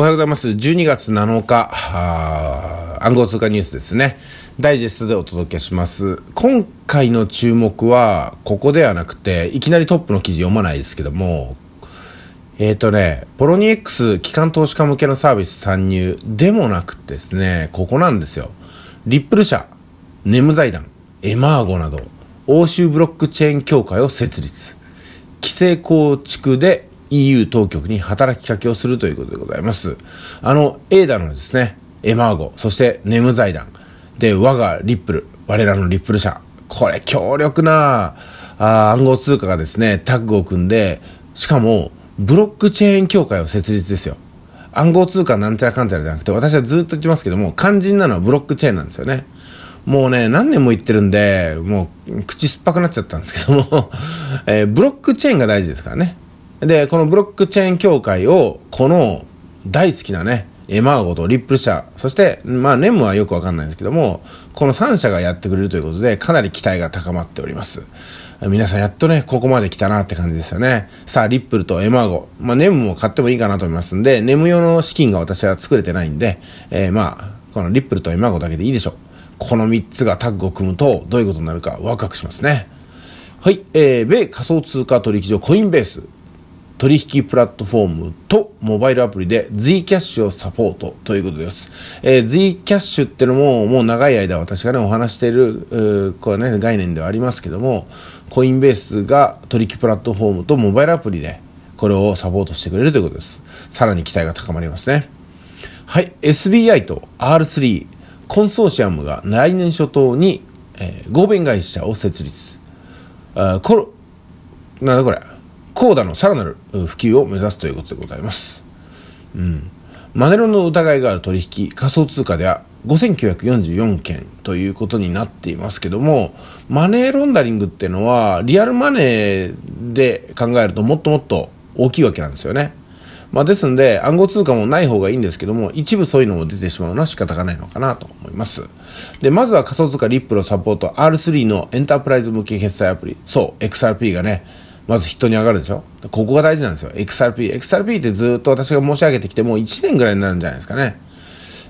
おはようございます。12月7日、暗号通貨ニュースですね。ダイジェストでお届けします。今回の注目は、ここではなくて、いきなりトップの記事読まないですけども、えっ、ー、とね、ポロニエックス機関投資家向けのサービス参入でもなくてですね、ここなんですよ。リップル社、ネム財団、エマーゴなど、欧州ブロックチェーン協会を設立。規制構築で EU 当局に働きかけをするということでございます。あの、エーダのですね、エマーゴ、そしてネム財団、で、我がリップル、我らのリップル社、これ強力なあ暗号通貨がですね、タッグを組んで、しかも、ブロックチェーン協会を設立ですよ。暗号通貨なんちゃらかんちゃらじゃなくて、私はずっと言ってますけども、肝心なのはブロックチェーンなんですよね。もうね、何年も言ってるんで、もう口酸っぱくなっちゃったんですけども えー、ブロックチェーンが大事ですからね。で、このブロックチェーン協会を、この大好きなね、エマーゴとリップル社、そして、まあ、ネムはよくわかんないんですけども、この3社がやってくれるということで、かなり期待が高まっております。皆さんやっとね、ここまで来たなって感じですよね。さあ、リップルとエマーゴ。まあ、ネムも買ってもいいかなと思いますんで、ネム用の資金が私は作れてないんで、えー、まあ、このリップルとエマーゴだけでいいでしょう。この3つがタッグを組むと、どういうことになるかワクワクしますね。はい、えー、米仮想通貨取引所コインベース。取引プラットフォームとモバイルアプリで Zcash をサポートということです。えー、Zcash ってのももう長い間私がねお話している、これね、概念ではありますけども、コインベースが取引プラットフォームとモバイルアプリでこれをサポートしてくれるということです。さらに期待が高まりますね。はい、SBI と R3 コンソーシアムが来年初頭に、えー、合弁会社を設立。あこれ、なんだこれ。コーダのさらなる普及を目指すということでございます。うん。マネロンの疑いがある取引、仮想通貨では5944件ということになっていますけども、マネーロンダリングっていうのは、リアルマネーで考えるともっともっと大きいわけなんですよね。まあ、ですんで、暗号通貨もない方がいいんですけども、一部そういうのも出てしまうのは仕方がないのかなと思います。で、まずは仮想通貨リップルをサポート R3 のエンタープライズ向け決済アプリ、そう、XRP がね、まずヒットに上がるでしょここが大事なんですよ。XRP。XRP ってずっと私が申し上げてきてもう1年ぐらいになるんじゃないですかね。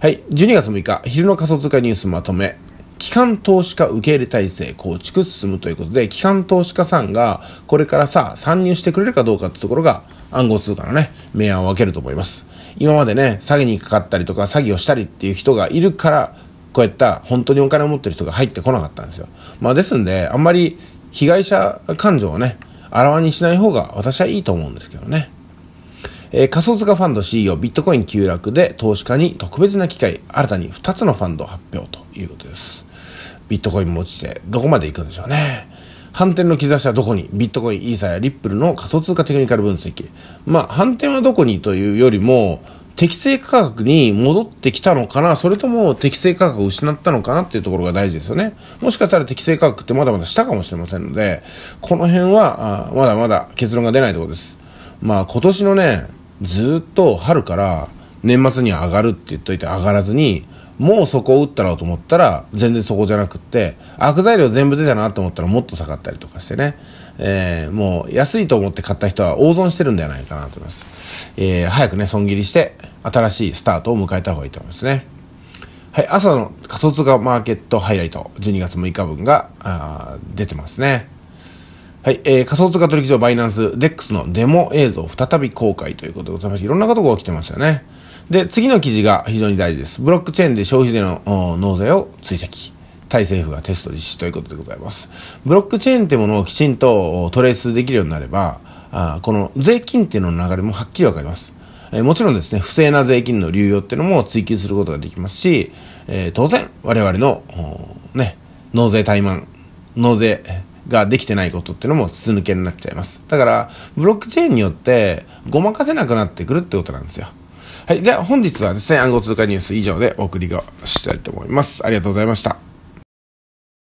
はい。12月6日、昼の仮想通貨ニュースまとめ。機関投資家受け入れ体制構築進むということで、機関投資家さんがこれからさ、参入してくれるかどうかってところが暗号通貨のね、明暗を分けると思います。今までね、詐欺にかかったりとか詐欺をしたりっていう人がいるから、こういった本当にお金を持ってる人が入ってこなかったんですよ。まあですんで、あんまり被害者感情をね、あらわにしない方が私はいいと思うんですけどね。えー、仮想通貨ファンド CEO ビットコイン急落で投資家に特別な機会新たに2つのファンド発表ということですビットコインも落ちてどこまで行くんでしょうね反転の兆しはどこにビットコインイーサやリップルの仮想通貨テクニカル分析まあ反転はどこにというよりも適正価格に戻ってきたのかな、それとも適正価格を失ったのかなっていうところが大事ですよね。もしかしたら適正価格ってまだまだ下かもしれませんので、この辺は、あまだまだ結論が出ないところです。まあ今年のね、ずっと春から年末に上がるって言っといて上がらずに、もうそこを打ったろうと思ったら全然そこじゃなくって悪材料全部出たなと思ったらもっと下がったりとかしてね、えー、もう安いと思って買った人は大損してるんではないかなと思います、えー、早くね損切りして新しいスタートを迎えた方がいいと思いますねはい、朝の仮想通貨マーケットハイライト12月6日分があ出てますねはい、えー、仮想通貨取引所バイナンス DEX のデモ映像再び公開ということでございましていろんなことが起きてますよねで、次の記事が非常に大事です。ブロックチェーンで消費税の納税を追跡。タイ政府がテスト実施ということでございます。ブロックチェーンってものをきちんとトレースできるようになれば、あこの税金っていうのの流れもはっきりわかります。えー、もちろんですね、不正な税金の流用っていうのも追求することができますし、えー、当然、我々の、ね、納税怠慢、納税、ができてないことっていうのも筒抜けになっちゃいます。だから、ブロックチェーンによってごまかせなくなってくるってことなんですよ。はい、では本日はですね、暗号通貨ニュース以上でお送りがしたいと思います。ありがとうございました。